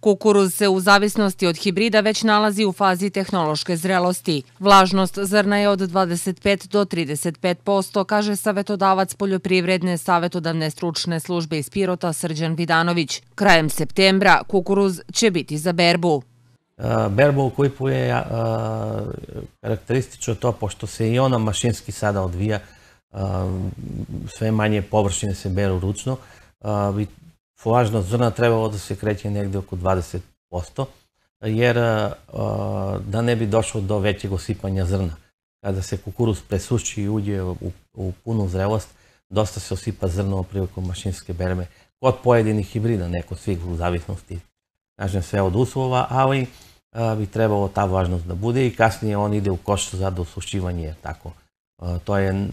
Kukuruz se u zavisnosti od hibrida već nalazi u fazi tehnološke zrelosti. Vlažnost zrna je od 25 do 35%, kaže savetodavac Poljoprivredne savetodavne stručne službe iz Pirota Srđan Vidanović. Krajem septembra kukuruz će biti za berbu. E, Berba u klipu je e, karakteristično to, pošto se i ona mašinski sada odvija, e, sve manje površine se beru ručno fulažna zrna trebalo da se kreće negde oko 20%, jer da ne bi došlo do većeg osipanja zrna. Kada se kukuruz presuši i uđe u, u punu zrelost, dosta se osipa zrno prilikom mašinske berbe. Kod pojedinih hibrida, ne kod svih u zavisnosti, kažem sve od uslova, ali bi trebalo ta vlažnost da bude i kasnije on ide u koš za dosušivanje. Tako. to je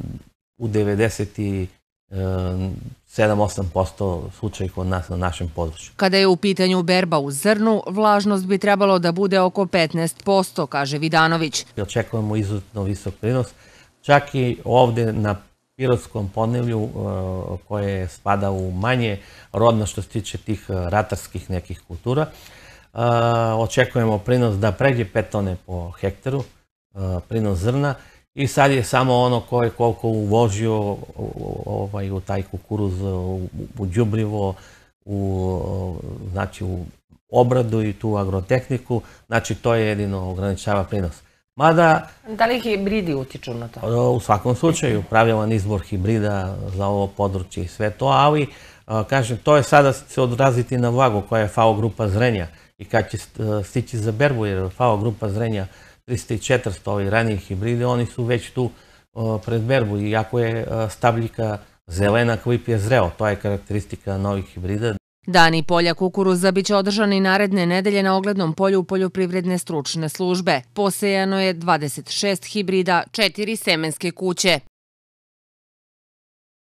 u 90 7-8% slučaj kod nas na našem području. Kada je u pitanju berba u zrnu, vlažnost bi trebalo da bude oko 15%, kaže Vidanović. Očekujemo izuzetno visok prinos. Čak i ovde na pirotskom ponevlju e, koje spada u manje rodno što se tiče tih e, ratarskih nekih kultura, e, očekujemo prinos da pređe 5 tone po hektaru, prinos zrna, i sad je samo ono ko je koliko uvožio ovaj, u taj kukuruz, u, u džubrivo, u, znači, u obradu i tu agrotehniku, znači to je jedino ograničava prinos. Mada... Da li hibridi utiču na to? U svakom slučaju, pravilan izbor hibrida za ovo područje i sve to, ali, kažem, to je sada se odraziti na vlagu koja je FAO grupa zrenja i kad će e, stići za berbu, jer FAO grupa zrenja 300 i 400 ovi raniji hibridi, oni su već tu pred berbu, iako je e, stabljika zelena kvip je zreo, to je karakteristika novih hibrida. Dani polja kukuruza biće održani naredne nedelje na oglednom polju poljoprivredne stručne službe. Posejano je 26 hibrida, 4 semenske kuće.